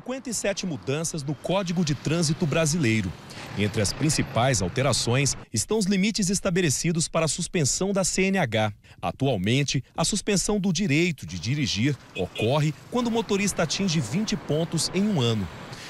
57 mudanças no Código de Trânsito Brasileiro. Entre as principais alterações estão os limites estabelecidos para a suspensão da CNH. Atualmente, a suspensão do direito de dirigir ocorre quando o motorista atinge 20 pontos em um ano.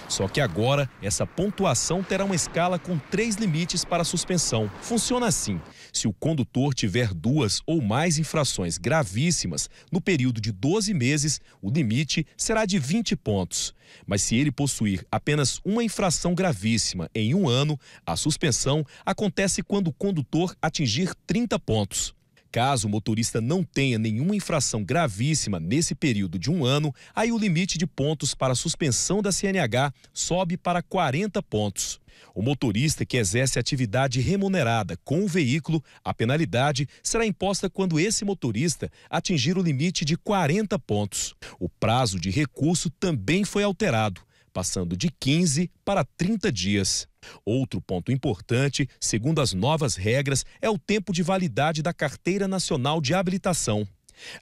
Só que agora, essa pontuação terá uma escala com três limites para suspensão. Funciona assim: se o condutor tiver duas ou mais infrações gravíssimas no período de 12 meses, o limite será de 20 pontos. Mas se ele possuir apenas uma infração gravíssima em um ano, a suspensão acontece quando o condutor atingir 30 pontos. Caso o motorista não tenha nenhuma infração gravíssima nesse período de um ano, aí o limite de pontos para suspensão da CNH sobe para 40 pontos. O motorista que exerce atividade remunerada com o veículo, a penalidade será imposta quando esse motorista atingir o limite de 40 pontos. O prazo de recurso também foi alterado passando de 15 para 30 dias. Outro ponto importante, segundo as novas regras, é o tempo de validade da Carteira Nacional de Habilitação.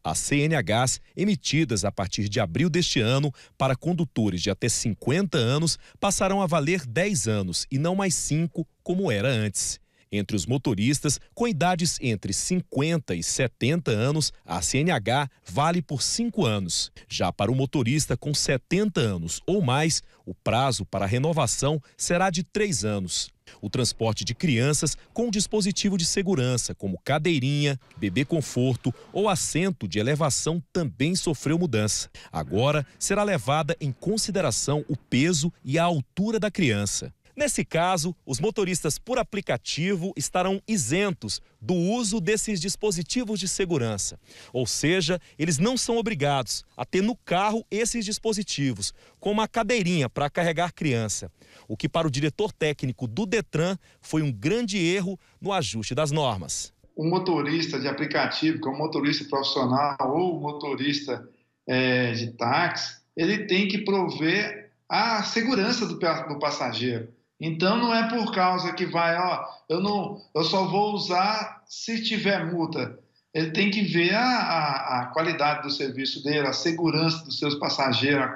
As CNHs, emitidas a partir de abril deste ano para condutores de até 50 anos, passarão a valer 10 anos e não mais 5, como era antes. Entre os motoristas com idades entre 50 e 70 anos, a CNH vale por 5 anos. Já para o motorista com 70 anos ou mais, o prazo para renovação será de 3 anos. O transporte de crianças com dispositivo de segurança, como cadeirinha, bebê conforto ou assento de elevação, também sofreu mudança. Agora será levada em consideração o peso e a altura da criança. Nesse caso, os motoristas por aplicativo estarão isentos do uso desses dispositivos de segurança. Ou seja, eles não são obrigados a ter no carro esses dispositivos, como a cadeirinha para carregar criança. O que, para o diretor técnico do Detran, foi um grande erro no ajuste das normas. O motorista de aplicativo, que é um motorista profissional ou motorista é, de táxi, ele tem que prover a segurança do, do passageiro. Então não é por causa que vai, ó, eu não, eu só vou usar se tiver multa. Ele tem que ver a, a, a qualidade do serviço dele, a segurança dos seus passageiros,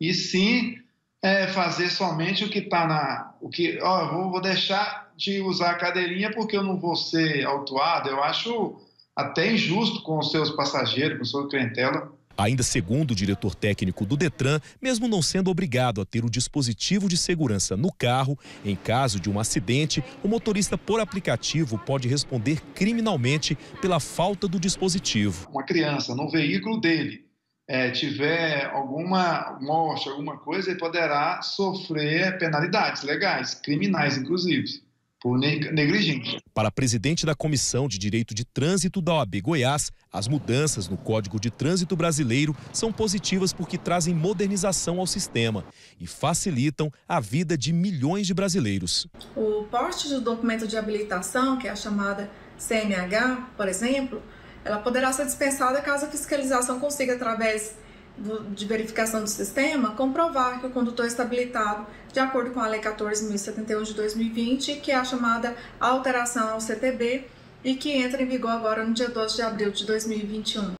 e sim é, fazer somente o que está na, o que, ó, vou, vou deixar de usar a cadeirinha porque eu não vou ser autuado. Eu acho até injusto com os seus passageiros, com a sua clientela. Ainda segundo o diretor técnico do Detran, mesmo não sendo obrigado a ter o dispositivo de segurança no carro, em caso de um acidente, o motorista por aplicativo pode responder criminalmente pela falta do dispositivo. Uma criança no veículo dele é, tiver alguma morte, alguma coisa, ele poderá sofrer penalidades legais, criminais inclusive por negligência. Para a presidente da Comissão de Direito de Trânsito da OAB Goiás, as mudanças no Código de Trânsito Brasileiro são positivas porque trazem modernização ao sistema e facilitam a vida de milhões de brasileiros. O porte do documento de habilitação, que é a chamada CMH, por exemplo, ela poderá ser dispensada caso a fiscalização consiga, através do, de verificação do sistema comprovar que o condutor está habilitado de acordo com a Lei 14.071 de 2020, que é a chamada alteração ao CTB e que entra em vigor agora no dia 12 de abril de 2021.